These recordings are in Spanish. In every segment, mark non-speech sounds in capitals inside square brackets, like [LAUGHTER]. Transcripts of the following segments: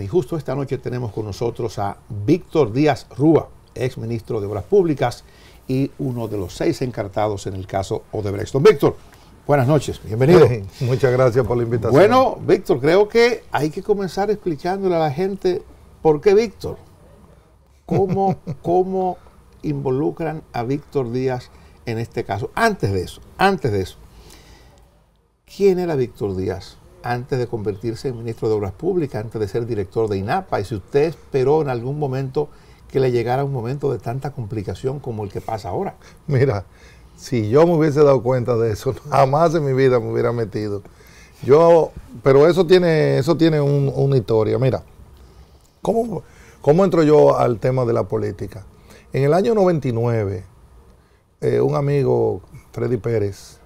y justo esta noche tenemos con nosotros a Víctor Díaz Rúa, ex ministro de Obras Públicas y uno de los seis encartados en el caso Odebrecht. Víctor, buenas noches, bienvenido. muchas gracias por la invitación. Bueno, Víctor, creo que hay que comenzar explicándole a la gente por qué Víctor, cómo, [LAUGHS] cómo involucran a Víctor Díaz en este caso. Antes de eso, antes de eso, ¿quién era Víctor Díaz? antes de convertirse en ministro de Obras Públicas, antes de ser director de INAPA, y si usted esperó en algún momento que le llegara un momento de tanta complicación como el que pasa ahora. Mira, si yo me hubiese dado cuenta de eso, [LAUGHS] jamás en mi vida me hubiera metido. Yo, pero eso tiene, eso tiene una historia. Mira, ¿cómo, ¿cómo entro yo al tema de la política? En el año 99, eh, un amigo, Freddy Pérez,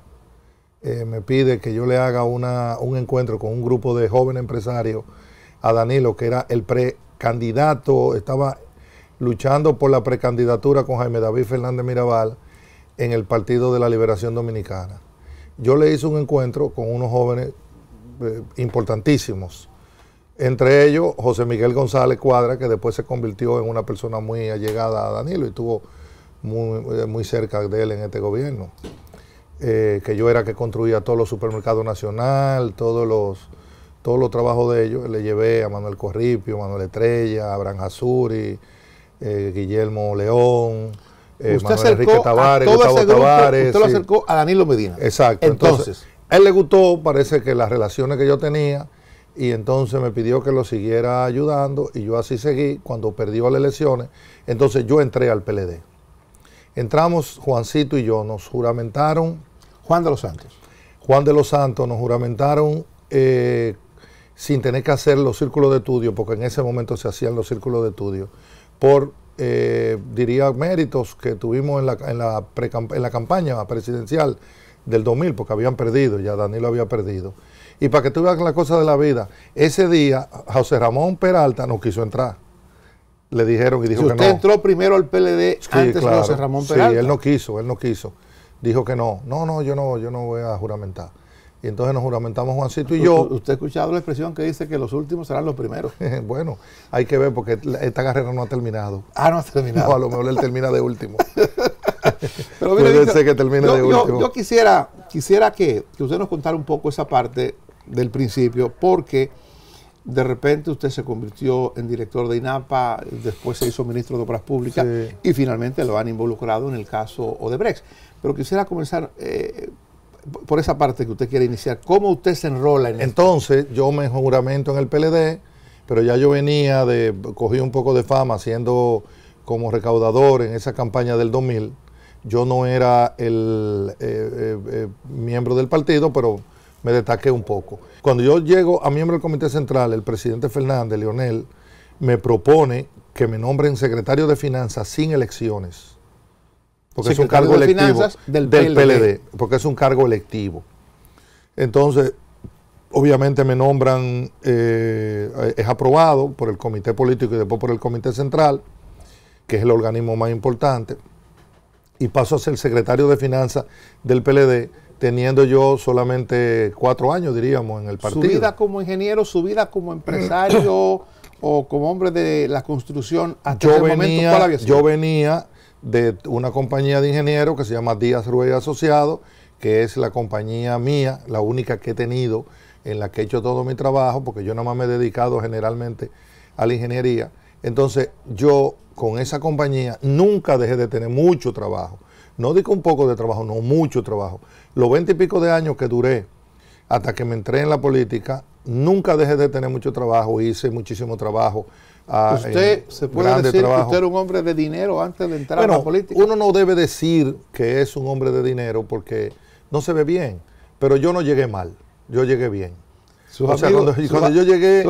eh, me pide que yo le haga un encuentro con un grupo de jóvenes empresarios a Danilo, que era el precandidato, estaba luchando por la precandidatura con Jaime David Fernández Mirabal en el Partido de la Liberación Dominicana. Yo le hice un encuentro con unos jóvenes eh, importantísimos, entre ellos José Miguel González Cuadra, que después se convirtió en una persona muy allegada a Danilo y estuvo muy, eh, muy cerca de él en este gobierno. Eh, que yo era que construía todos los supermercados nacional, todos los, todos los trabajos de ellos, le llevé a Manuel Corripio, Manuel Estrella, Abraham Azuri, eh, Guillermo León, eh, Manuel Enrique Tavares, Gustavo Tavares. Usted lo acercó a Danilo Medina. Exacto. Entonces, él le gustó, parece que las relaciones que yo tenía, y entonces me pidió que lo siguiera ayudando, y yo así seguí. Cuando perdió las elecciones, entonces yo entré al PLD. Entramos, Juancito y yo, nos juramentaron Juan de los Santos. Juan de los Santos nos juramentaron eh, sin tener que hacer los círculos de estudio, porque en ese momento se hacían los círculos de estudio, por, eh, diría, méritos que tuvimos en la, en, la campaña presidencial del 2000, porque habían perdido, ya Danilo había perdido. Y para que tú veas la cosa de la vida, ese día José Ramón Peralta no quiso entrar. Le dijeron y dijo que Usted entró primero al PLD antes de José Ramón Peralta. Sí, él no quiso, él no quiso dijo que no, no, no, yo no, yo no voy a juramentar. Y entonces nos juramentamos Juancito y yo. ¿Usted ha escuchado la expresión que dice que los últimos serán los primeros? [LAUGHS] bueno, hay que ver porque esta carrera no ha terminado. Ah, no ha terminado. [LAUGHS] a lo mejor él termina de último. yo, quisiera, quisiera que, usted nos contara un poco esa parte del principio, porque de repente usted se convirtió en director de INAPA, después se hizo ministro de Obras Públicas y finalmente lo han involucrado en el caso Odebrecht. Pero quisiera comenzar eh, por esa parte que usted quiere iniciar. ¿Cómo usted se enrola en Entonces, yo me juramento en el PLD, pero ya yo venía de, cogí un poco de fama siendo como recaudador en esa campaña del 2000. Yo no era el eh, eh, miembro del partido, pero me destaqué un poco. Cuando yo llego a miembro del Comité Central, el presidente Fernández, Leonel, me propone que me nombren secretario de Finanzas sin elecciones porque es un cargo electivo del, PLD. porque es un cargo electivo. Entonces, obviamente me nombran, eh, es aprobado por el Comité Político y después por el Comité Central, que es el organismo más importante, y paso a ser secretario de Finanzas del PLD, teniendo yo solamente cuatro años, diríamos, en el partido. Su vida como ingeniero, su vida como empresario [CLEARS THROAT] o como hombre de la construcción hasta yo venía, Yo venía de una compañía de ingenieros que se llama Díaz Rueda Asociado, que es la compañía mía, la única que he tenido en la que he hecho todo mi trabajo, porque yo nada más me he dedicado generalmente a la ingeniería. Entonces yo con esa compañía nunca dejé de tener mucho trabajo. No digo un poco de trabajo, no mucho trabajo. Los veinte y pico de años que duré hasta que me entré en la política, nunca dejé de tener mucho trabajo, hice muchísimo trabajo eh, usted se puede decir que usted era un hombre de dinero antes de entrar a la política. Uno no debe decir que es un hombre de dinero porque no se ve bien. Pero yo no llegué mal, yo llegué bien. o amigos, sea, cuando, yo llegué.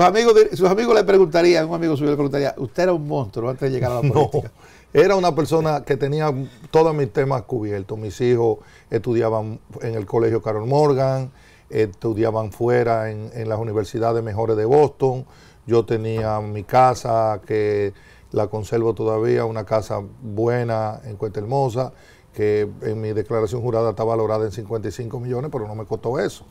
Sus amigos, le preguntarían, un amigo suyo le preguntaría, ¿usted era un monstruo antes de llegar a la [LAUGHS] política? No, era una persona que tenía todos mis temas cubiertos. Mis hijos estudiaban en el colegio Carol Morgan, estudiaban fuera en las universidades mejores de Boston yo tenía mi casa, que la conservo todavía, una casa buena en Cuesta Hermosa, que en mi declaración jurada está valorada en 55 millones, pero no me costó eso,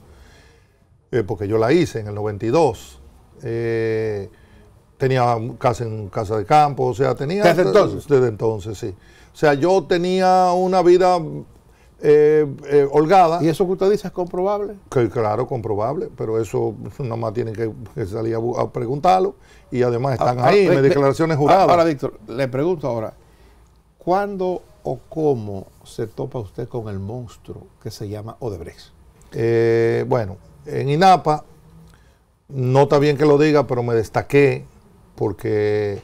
eh, porque yo la hice en el 92. Eh, tenía casa en casa de campo, o sea, tenía... Desde entonces. Desde entonces, sí. O sea, yo tenía una vida eh, eh, holgada. ¿Y eso que usted dice es comprobable? claro, comprobable, pero eso no más tienen que, salir a, preguntarlo y además ah, están ah, ahí, declaraciones ah, juradas. Ahora, Víctor, le pregunto ahora, ¿cuándo o cómo se topa usted con el monstruo que se llama Odebrecht? Eh, bueno, en INAPA, no está bien que lo diga, pero me destaqué porque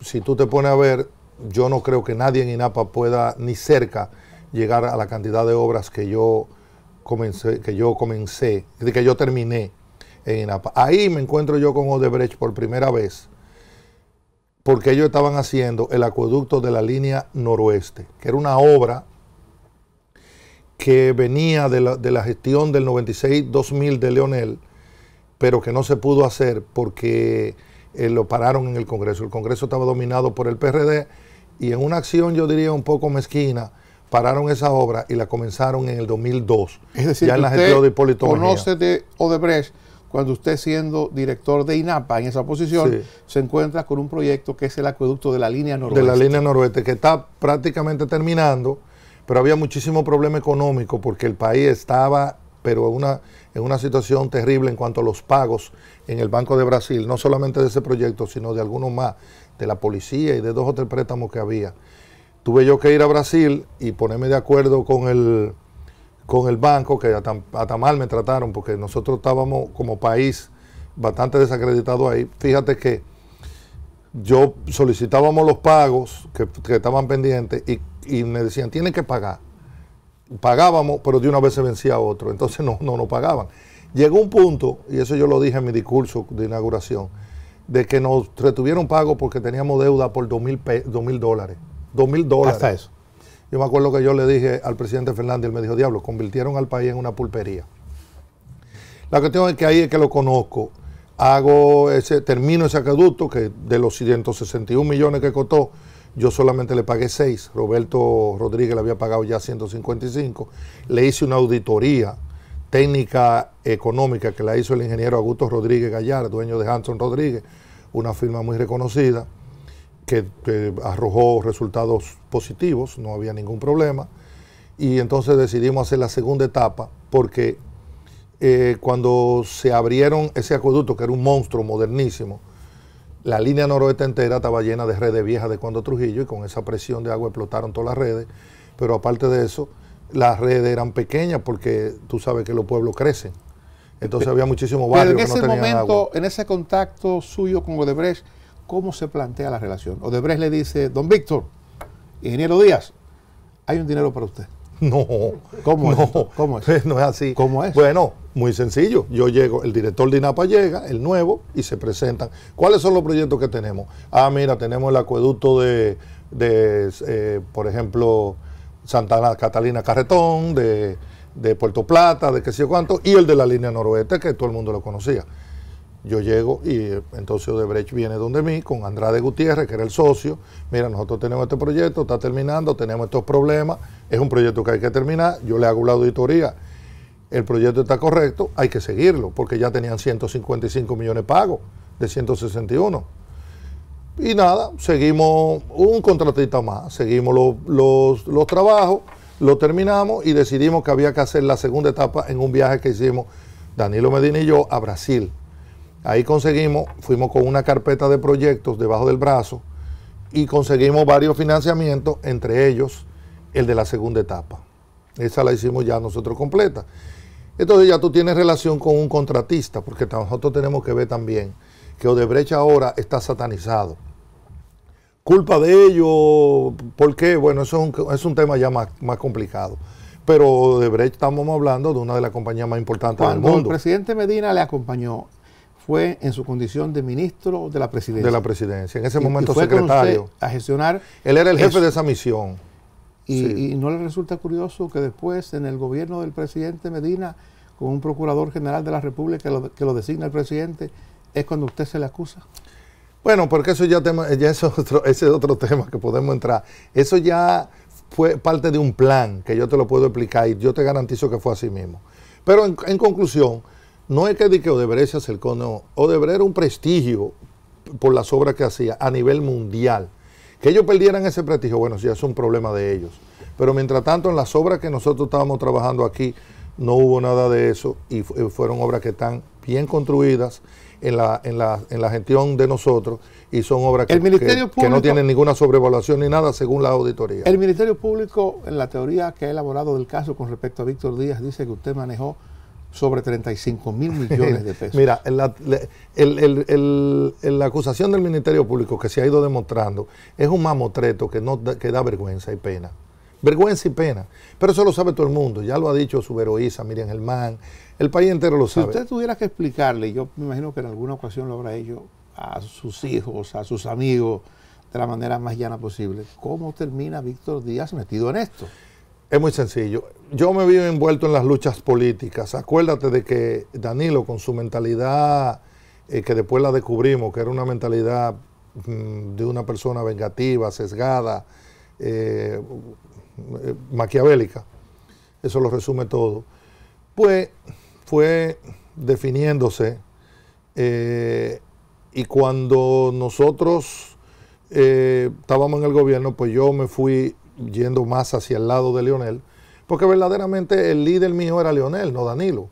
si tú te pones a ver, yo no creo que nadie en INAPA pueda ni cerca llegar a la cantidad de obras que yo comencé, que yo comencé, que yo terminé en INAPA. Ahí me encuentro yo con Odebrecht por primera vez, porque ellos estaban haciendo el acueducto de la línea noroeste, que era una obra que venía de la, gestión del 96-2000 de Leonel, pero que no se pudo hacer porque eh, lo pararon en el Congreso. El Congreso estaba dominado por el PRD y en una acción, yo diría, un poco mezquina, pararon esa obra y la comenzaron en el 2002. Es decir, ya en la usted de conoce de Odebrecht cuando usted siendo director de INAPA en esa posición se encuentra con un proyecto que es el acueducto de la línea noroeste. De la línea noroeste, que está prácticamente terminando, pero había muchísimo problema económico porque el país estaba pero una, en una situación terrible en cuanto a los pagos en el Banco de Brasil, no solamente de ese proyecto, sino de algunos más, de la policía y de dos o tres préstamos que había tuve yo que ir a Brasil y ponerme de acuerdo con el, con el banco, que hasta, Tamal mal me trataron, porque nosotros estábamos como país bastante desacreditado ahí. Fíjate que yo solicitábamos los pagos que, estaban pendientes y, me decían, tienen que pagar. Pagábamos, pero de una vez se vencía otro, entonces no, no, no pagaban. Llegó un punto, y eso yo lo dije en mi discurso de inauguración, de que nos retuvieron pago porque teníamos deuda por dos mil dólares. 2.000 mil dólares. Hasta eso. Yo me acuerdo que yo le dije al presidente Fernández, él me dijo, diablo, convirtieron al país en una pulpería. La cuestión es que ahí es que lo conozco. Hago ese, termino ese acueducto que de los 161 millones que costó, yo solamente le pagué 6. Roberto Rodríguez le había pagado ya 155. Le hice una auditoría técnica económica que la hizo el ingeniero Augusto Rodríguez Gallar, dueño de Hanson Rodríguez, una firma muy reconocida que, arrojó resultados positivos, no había ningún problema. Y entonces decidimos hacer la segunda etapa porque eh, cuando se abrieron ese acueducto, que era un monstruo modernísimo, la línea noroeste entera estaba llena de redes viejas de cuando Trujillo y con esa presión de agua explotaron todas las redes. Pero aparte de eso, las redes eran pequeñas porque tú sabes que los pueblos crecen. Entonces había muchísimos barrios Pero en ese momento, En ese contacto suyo con Odebrecht, cómo se plantea la relación. Odebrecht le dice, don Víctor, ingeniero Díaz, hay un dinero para usted. [LAUGHS] No. ¿Cómo es? No, es? [LAUGHS] No es así. ¿Cómo es? Bueno, muy sencillo. Yo llego, el director de INAPA llega, el nuevo, y se presentan. ¿Cuáles son los proyectos que tenemos? Ah, mira, tenemos el acueducto de, eh, por ejemplo, Santa Catalina Carretón, de, Puerto Plata, de qué sé cuánto, y el de la línea noroeste, que todo el mundo lo conocía. Yo llego y entonces Odebrecht viene donde mí con Andrade Gutiérrez, que era el socio. Mira, nosotros tenemos este proyecto, está terminando, tenemos estos problemas, es un proyecto que hay que terminar, yo le hago la auditoría. El proyecto está correcto, hay que seguirlo, porque ya tenían 155 millones pagos de 161. Y nada, seguimos un contratista más, seguimos los, los trabajos, lo terminamos y decidimos que había que hacer la segunda etapa en un viaje que hicimos Danilo Medina y yo a Brasil. Ahí conseguimos, fuimos con una carpeta de proyectos debajo del brazo y conseguimos varios financiamientos, entre ellos el de la segunda etapa. Esa la hicimos ya nosotros completa. Entonces ya tú tienes relación con un contratista, porque nosotros tenemos que ver también que Odebrecht ahora está satanizado. Culpa de ello? ¿por qué? Bueno, eso es un, tema ya más, complicado pero Odebrecht, estamos hablando de una de las compañías más importantes del mundo. el presidente Medina le acompañó, fue en su condición de ministro de la presidencia. De la presidencia, en ese momento secretario. a gestionar. Él era el jefe de esa misión. Y, no le resulta curioso que después en el gobierno del presidente Medina, con un procurador general de la República que lo, designa el presidente, es cuando usted se le acusa. Bueno, porque eso ya, es otro, ese es otro [LAUGHS] tema que podemos entrar. Eso ya fue parte de un plan que yo te lo puedo explicar y yo te garantizo que fue así mismo. Pero en conclusión, no es que de que Odebrecht se acercó, o Odebrecht era un prestigio por las obras que hacía a nivel mundial. Que ellos perdieran ese prestigio, bueno, sí, es un problema de ellos. Pero mientras tanto, en las obras que nosotros estábamos trabajando aquí, no hubo nada de eso y eh, fueron obras que están bien construidas en la, gestión de nosotros y son obras que, que no tienen ninguna sobrevaluación ni nada según la auditoría. El Ministerio Público, en la teoría que ha elaborado del caso con respecto a Víctor Díaz, dice que usted manejó sobre 35 mil millones de pesos. [LAUGHS] Mira, la, acusación del Ministerio Público que se ha ido demostrando es un mamotreto que, no, que da vergüenza y pena. Vergüenza y pena. Pero eso lo sabe todo el mundo. Ya lo ha dicho su heroísa, Miriam Germán. El país entero lo sabe. Si usted tuviera que explicarle, yo me imagino que en alguna ocasión lo habrá hecho a sus hijos, a sus amigos, de la manera más llana posible, ¿cómo termina Víctor Díaz metido en esto? Es muy sencillo. Yo me vi envuelto en las luchas políticas. Acuérdate de que Danilo, con su mentalidad, eh, que después la descubrimos, que era una mentalidad mm, de una persona vengativa, sesgada, eh, maquiavélica, eso lo resume todo, pues fue definiéndose eh, y cuando nosotros estábamos en el gobierno, pues yo me fui yendo más hacia el lado de Leonel porque verdaderamente el líder mío era Leonel, no Danilo.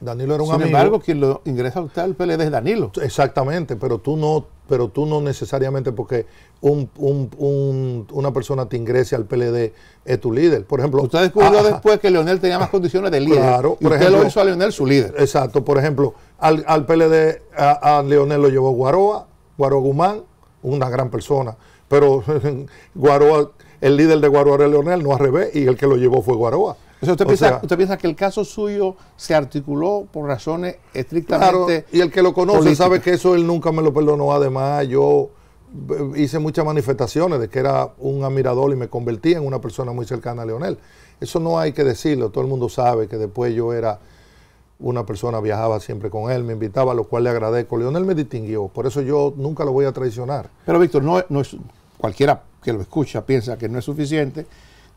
Danilo era un amigo. Sin embargo, quien lo ingresa usted al PLD es Danilo. Exactamente, pero tú no, pero tú no necesariamente porque una persona te ingrese al PLD es tu líder. Por ejemplo, usted descubrió ah, ah, después que Leonel tenía más condiciones de líder. Claro, por usted ejemplo, lo hizo a Leonel su líder. Exacto, por ejemplo, al, al PLD, a, Leonel lo llevó Guaroa, Guaroa Guzmán, una gran persona. Pero [LAUGHS] Guaroa el líder de Guaroa era Leonel, no al revés, y el que lo llevó fue Guaroa. O usted, piensa, que el caso suyo se articuló por razones estrictamente. y el que lo conoce sabe que eso él nunca me lo perdonó. Además, yo eh, hice muchas manifestaciones de que era un admirador y me convertí en una persona muy cercana a Leonel. Eso no hay que decirlo, todo el mundo sabe que después yo era una persona, viajaba siempre con él, me invitaba, lo cual le agradezco. Leonel me distinguió, por eso yo nunca lo voy a traicionar. Pero Víctor, no, no es, cualquiera que lo escucha piensa que no es suficiente,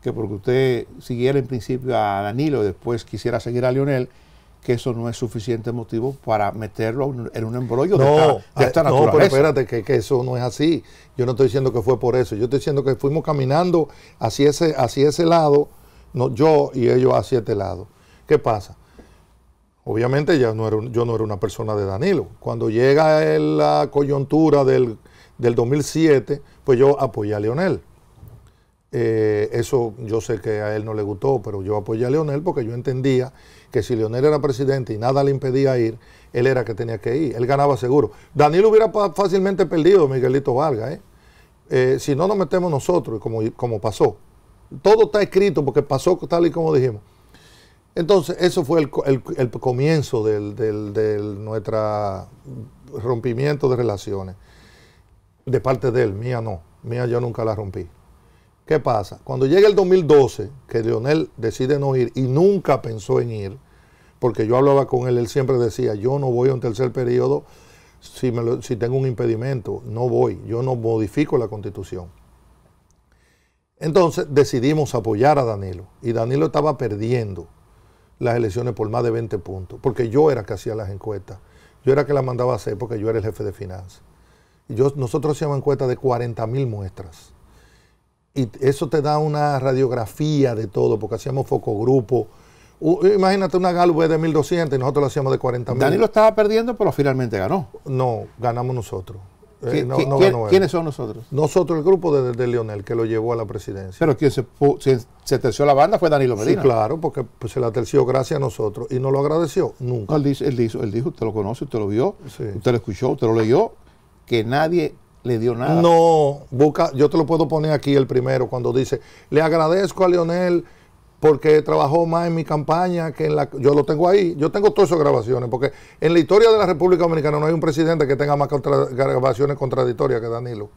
que porque usted siguiera en principio a Danilo y después quisiera seguir a Lionel, que eso no es suficiente motivo para meterlo en un embrollo no, de ah, esta, no, pero espérate, que, eso no es así. Yo no estoy diciendo que fue por eso. Yo estoy diciendo que fuimos caminando hacia ese, hacia ese lado, yo y ellos hacia este lado. ¿Qué pasa? Obviamente ya no era, yo no era una persona de Danilo. Cuando llega la coyuntura del del 2007, pues yo apoyé a Leonel. Eh, eso yo sé que a él no le gustó, pero yo apoyé a Leonel porque yo entendía que si Leonel era presidente y nada le impedía ir, él era que tenía que ir, él ganaba seguro. Danilo hubiera fácilmente perdido Miguelito Vargas, ¿eh? ¿eh? si no nos metemos nosotros, como, como pasó. Todo está escrito porque pasó tal y como dijimos. Entonces, eso fue el, comienzo de nuestro rompimiento de relaciones de parte de él, mía no, mía yo nunca la rompí. ¿Qué pasa? Cuando llega el 2012, que Leonel decide no ir y nunca pensó en ir, porque yo hablaba con él, él siempre decía, yo no voy a un tercer periodo si, si tengo un impedimento, no voy, yo no modifico la constitución. Entonces decidimos apoyar a Danilo y Danilo estaba perdiendo las elecciones por más de 20 puntos, porque yo era que hacía las encuestas, yo era que las mandaba hacer porque yo era el jefe de finanzas nosotros hacíamos encuestas de 40 mil muestras. Y eso te da una radiografía de todo, porque hacíamos focogrupo. grupo imagínate una Galway de 1200 y nosotros lo hacíamos de 40 mil. Danilo estaba perdiendo, pero finalmente ganó. No, ganamos nosotros. Eh, ¿Quiénes son nosotros? Nosotros, el grupo de, de, Lionel, que lo llevó a la presidencia. Pero quien se, se, terció la banda fue Danilo Medina. Sí, claro, porque pues, se la terció gracias a nosotros. ¿Y no lo agradeció? Nunca. él, dice, él, dijo, él usted lo conoce, usted lo vio, sí. usted lo escuchó, usted lo leyó que nadie le dio nada. No, busca, yo te lo puedo poner aquí el primero cuando dice, le agradezco a Leonel porque trabajó más en mi campaña que en la... Yo lo tengo ahí, yo tengo todas esas grabaciones, porque en la historia de la República Dominicana no hay un presidente que tenga más grabaciones contradictorias que Danilo.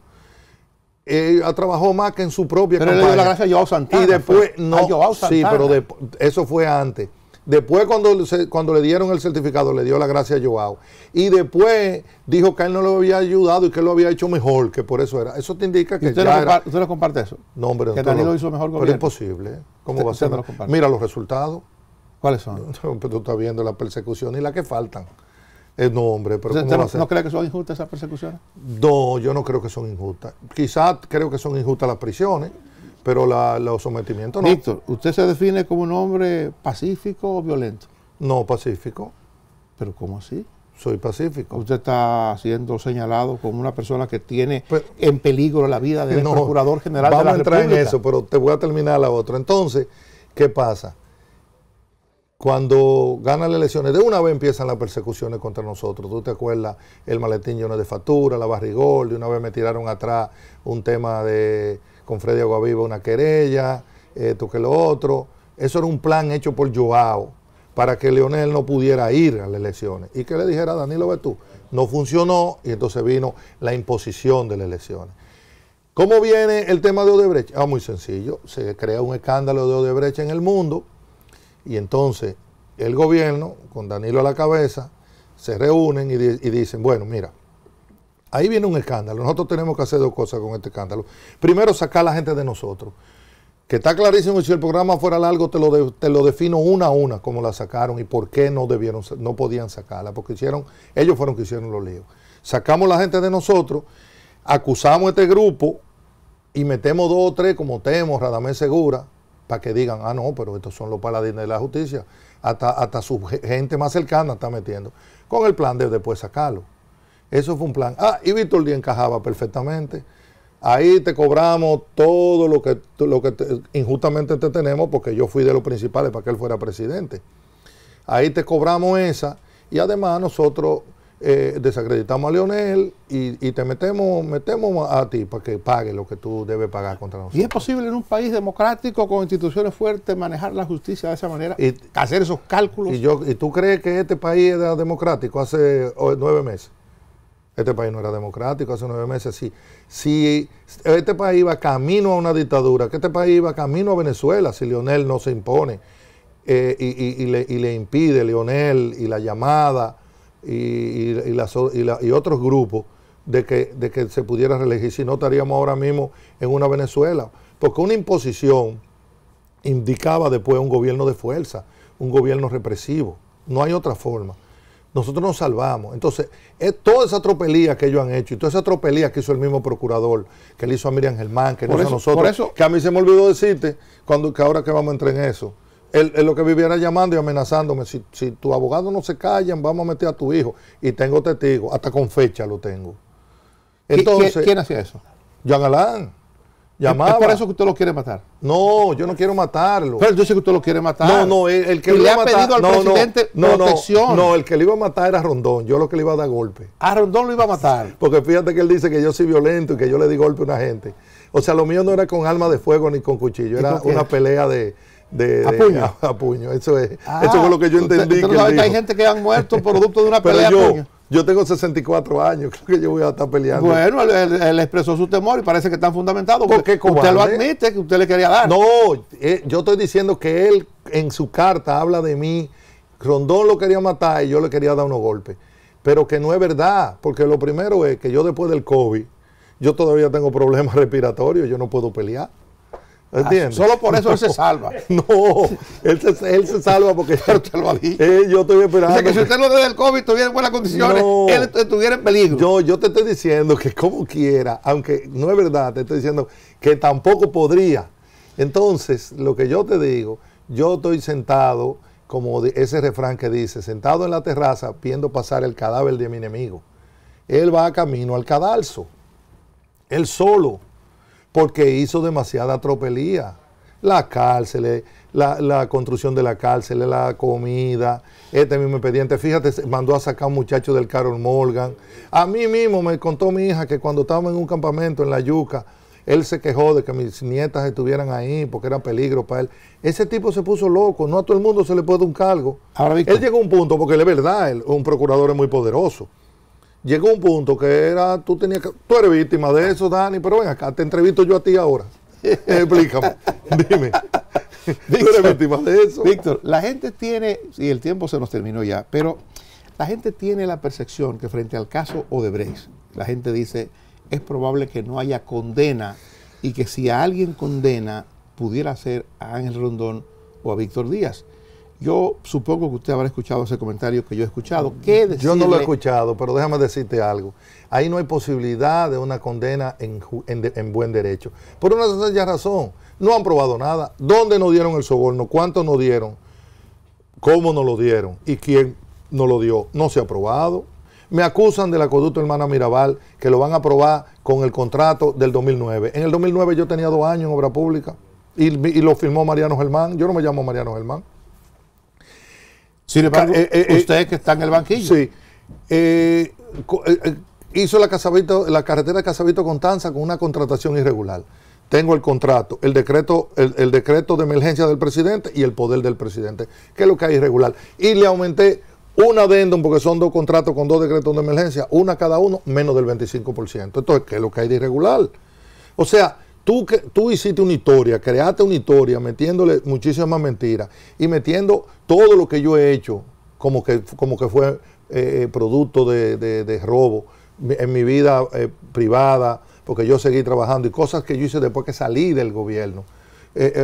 ha trabajó más que en su propia pero campaña. Le la gracia a Joao Santana. Y después, sí, pero eso fue antes. Después, cuando, cuando le dieron el certificado, le dio la gracia a Joao. Y después dijo que él no lo había ayudado y que él lo había hecho mejor, que por eso era. Eso te indica que. Usted, ya ¿Usted comparte eso? No, hombre. Que Danilo lo hizo mejor Pero es imposible. ¿Cómo va a ser? Mira los resultados. ¿Cuáles son? [LAUGHS] Tú estás viendo la persecución y la que faltan. Eh, no, hombre, pero ¿No cree que son injustas esas persecuciones? No, yo no creo que son injustas. Quizás creo que son injustas las prisiones pero la, los sometimientos no. Víctor, ¿usted se define como un hombre pacífico o violento? No, pacífico. ¿Pero cómo así? Soy pacífico. Usted está siendo señalado como una persona que tiene pues, en peligro la vida del procurador general de la República. Vamos a entrar en eso, pero te voy a terminar la otra. Entonces, ¿qué pasa? cuando ganan las elecciones, de una vez empiezan las persecuciones contra nosotros. ¿Tú te acuerdas? El maletín lleno de factura, la barrigol, de una vez me tiraron atrás un tema de con Freddy Aguaviva una querella, esto que lo otro. Eso era un plan hecho por Joao para que Leonel no pudiera ir a las elecciones. Y que le dijera a Danilo Betú, no funcionó y entonces vino la imposición de las elecciones. ¿Cómo viene el tema de Odebrecht? Ah, muy sencillo, se crea un escándalo de Odebrecht en el mundo y entonces el gobierno, con Danilo a la cabeza, se reúnen y dicen, bueno, mira, Ahí viene un escándalo. Nosotros tenemos que hacer dos cosas con este escándalo. Primero, sacar la gente de nosotros. Que está clarísimo, si el programa fuera largo, te lo, te lo defino una a una, cómo la sacaron y por qué no debieron, no podían sacarla, porque hicieron, ellos fueron que hicieron los líos. Sacamos la gente de nosotros, acusamos a este grupo y metemos dos o tres, como tenemos Radamés Segura, para que digan, ah, no, pero estos son los paladines de la justicia. Hasta, hasta su gente más cercana está metiendo, con el plan de después sacarlo. Eso fue un plan. Ah, y Víctor Díaz encajaba perfectamente. Ahí te cobramos todo lo que, lo que injustamente te tenemos, porque yo fui de los principales para que él fuera presidente. Ahí te cobramos esa, y además nosotros eh, desacreditamos a Leonel y, te metemos, metemos a ti para que pague lo que tú debes pagar contra nosotros. ¿Y es posible en un país democrático con instituciones fuertes manejar la justicia de esa manera? Y, hacer esos cálculos. Y, yo, ¿Y tú crees que este país era democrático hace oh, nueve meses? Este país no era democrático hace nueve meses. Si, este país iba camino a una dictadura, que este país iba camino a Venezuela, si Leonel no se impone eh, y, le, y, le, impide Leonel y la llamada y, y, otros grupos de que, de que se pudiera reelegir, si no estaríamos ahora mismo en una Venezuela. Porque una imposición indicaba después un gobierno de fuerza, un gobierno represivo. No hay otra forma nosotros nos salvamos. Entonces, toda esa tropelía que ellos han hecho y toda esa tropelía que hizo el mismo procurador, que le hizo a Miriam Germán, que no hizo a nosotros, que a mí se me olvidó decirte cuando, que ahora que vamos a entrar en eso. Él, lo que viviera llamando y amenazándome, si, si tu abogado no se callan, vamos a meter a tu hijo. Y tengo testigos, hasta con fecha lo tengo. Entonces, ¿Quién, hacía eso? Jean Alain. Llamaba. Es por eso que usted lo quiere matar. No, yo no quiero matarlo. Pero yo sé que usted lo quiere matar. No, no, el, que le ha matar, pedido al no, presidente no, No, el que le iba a matar era Rondón. Yo lo que le iba a dar golpe. A Rondón lo iba a matar. Porque fíjate que él dice que yo soy violento y que yo le di golpe a una gente. O sea, lo mío no era con arma de fuego ni con cuchillo, era una pelea de, de, ¿A, puño? A, puño. Eso es. Ah, eso fue lo que yo entendí. que hay gente que han muerto producto de una [LAUGHS] pelea yo, a puño. Yo tengo 64 años, [LAUGHS] creo que yo voy a estar peleando. Bueno, él, expresó su temor y parece que están fundamentados. Porque usted lo admite que usted le quería dar. No, eh, yo estoy diciendo que él en su carta habla de mí. Rondón lo quería matar y yo le quería dar unos golpes. Pero que no es verdad, porque lo primero es que yo después del COVID, yo todavía tengo problemas [LAUGHS] respiratorios, yo no puedo pelear. Ah, solo por eso él se [LAUGHS] salva. No, él se, salva porque. ya [LAUGHS] lo ha dicho. Eh, yo estoy esperando. que si usted no el COVID tuviera en buenas condiciones, él estuviera en peligro. Yo, yo te estoy diciendo que, como quiera, aunque no es verdad, te estoy diciendo que tampoco podría. Entonces, lo que yo te digo, yo estoy sentado, como ese refrán que dice, sentado en la terraza, viendo pasar el cadáver de mi enemigo. Él va camino al cadalso. Él solo porque hizo demasiada tropelía. La cárcel, la, construcción de la cárcel, la comida, este mismo expediente. Fíjate, mandó a sacar un muchacho del Carol Morgan. A mí mismo me contó mi hija que cuando estábamos en un campamento en la Yuca, él se quejó de que mis nietas estuvieran ahí porque era peligro para él. Ese tipo se puso loco, no a todo el mundo se le puede un cargo. él llegó a un punto, porque es verdad, él, un procurador es muy poderoso llegó un punto que era, tú tenías que, tú eres víctima de eso, Dani, pero ven acá, te entrevisto yo a ti ahora. [LAUGHS] Explícame, dime. Víctor, eres víctima de eso. Víctor, la gente tiene, y el tiempo se nos terminó ya, pero la gente tiene la percepción que frente al caso Odebrecht, la gente dice, es probable que no haya condena y que si a alguien condena, pudiera ser a Ángel Rondón o a Víctor Díaz. Yo supongo que usted habrá escuchado ese comentario que yo he escuchado. ¿Qué Yo no lo he escuchado, pero déjame decirte algo. Ahí no hay posibilidad de una condena en, buen derecho. Por una sencilla razón. No han probado nada. ¿Dónde no dieron el soborno? ¿Cuánto no dieron? ¿Cómo nos lo dieron? ¿Y quién nos lo dio? No se ha probado. Me acusan de del acueducto Hermana Mirabal, que lo van a probar con el contrato del 2009. En el 2009 yo tenía dos años en obra pública y lo firmó Mariano Germán. Yo no me llamo Mariano Germán. Sin eh, eh, eh, que están en el banquillo. Sí. hizo la, la carretera de Casabito Constanza con una contratación irregular. Tengo el contrato, el decreto, el, decreto de emergencia del presidente y el poder del presidente, que es lo que hay irregular. Y le aumenté un adendum, porque son dos contratos con dos decretos de emergencia, una cada uno, menos del 25%. Entonces, ¿qué es lo que hay de irregular? O sea, Tú, tú hiciste una historia, creaste una historia metiéndole muchísimas mentiras y metiendo todo lo que yo he hecho como que, como que fue eh, eh, producto de, de, robo en mi vida eh, privada, porque yo seguí trabajando y cosas que yo hice después que salí del gobierno.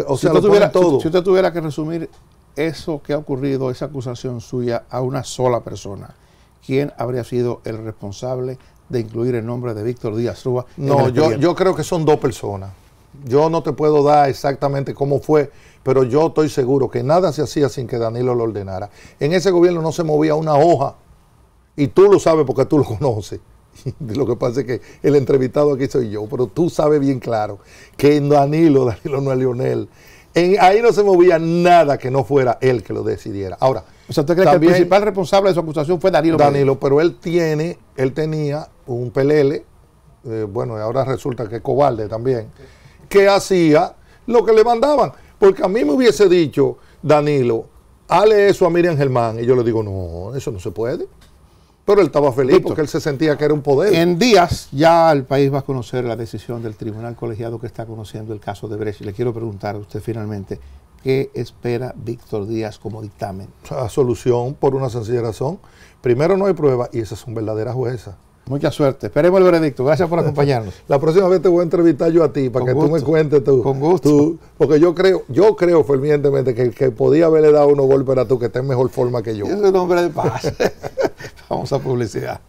o sea, todo. si usted tuviera que resumir eso que ha ocurrido, esa acusación suya, a una sola persona, quién habría sido el responsable de incluir el nombre de Víctor Díaz Rúa. No, yo, yo creo que son dos personas. Yo no te puedo dar exactamente cómo fue, pero yo estoy seguro que nada se hacía sin que Danilo lo ordenara. En ese gobierno no se movía una hoja, y tú lo sabes porque tú lo [LAUGHS] conoces. lo que pasa es que el entrevistado aquí soy yo, pero tú sabes bien claro que en Danilo, Danilo no es Lionel. ahí no se movía nada que no fuera él que lo decidiera. Ahora, o sea, ¿usted cree que el principal responsable de su acusación fue Danilo? Danilo, pero él tiene, él tenía un pelele, eh, bueno, ahora resulta que es cobarde también, que hacía lo que le mandaban. Porque a mí me hubiese dicho, Danilo, hale eso a Miriam Germán. Y yo le digo, no, eso no se puede. Pero él estaba feliz porque él se sentía que era un poder. En días ya el país va a conocer la decisión del tribunal colegiado que está conociendo el caso de Brecht. Le quiero preguntar a usted finalmente, ¿Qué espera Víctor Díaz como dictamen? La solución por una sencilla razón. Primero no hay prueba y esa es una verdadera jueza. Mucha suerte. Esperemos el veredicto. Gracias por acompañarnos. [LAUGHS] La próxima vez te voy a entrevistar yo a ti para que tú me cuentes tú. Con gusto. porque yo creo, yo creo fervientemente que el que podía haberle dado unos golpes a tú, que está en mejor forma que yo. Ese es un hombre de paz. [LAUGHS] Vamos a publicidad.